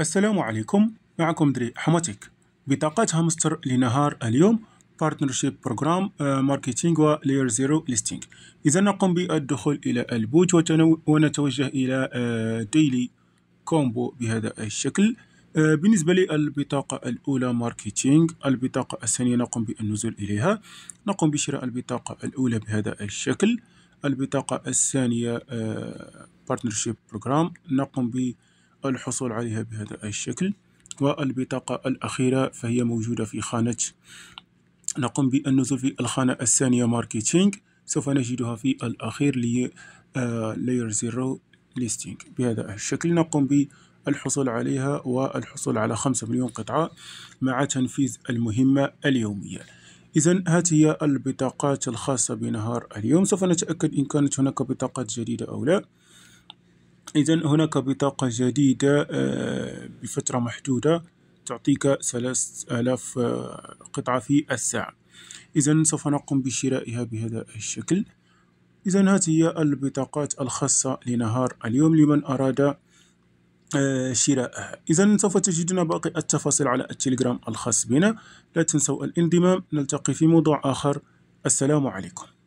السلام عليكم معكم دري حماتيك بطاقة هامستر لنهار اليوم program بروجرام ماركتينغ ولير زيرو ليستينغ إذا نقوم بالدخول إلى البوت ونتوجه إلى ديلي آه، كومبو بهذا الشكل آه، بالنسبة للبطاقة الأولى ماركتينغ البطاقة الثانية نقوم بالنزول إليها نقوم بشراء البطاقة الأولى بهذا الشكل البطاقة الثانية آه، partnership بروجرام نقوم ب الحصول عليها بهذا الشكل والبطاقة الأخيرة فهي موجودة في خانة نقوم بالنزول في الخانة الثانية ماركتينج سوف نجدها في الأخير لي لاير زيرو ليستينج بهذا الشكل نقوم بالحصول عليها والحصول على خمسة مليون قطعة مع تنفيذ المهمة اليومية إذا هذه هي البطاقات الخاصة بنهار اليوم سوف نتأكد إن كانت هناك بطاقات جديدة أو لا إذا هناك بطاقة جديدة آه، بفترة محدودة تعطيك 3000 آه، قطعة في الساعة إذا سوف نقوم بشرائها بهذا الشكل إذا هذه هي البطاقات الخاصة لنهار اليوم لمن أراد آه، شرائها إذا سوف تجدون باقي التفاصيل على التليجرام الخاص بنا لا تنسوا الانضمام نلتقي في موضوع آخر السلام عليكم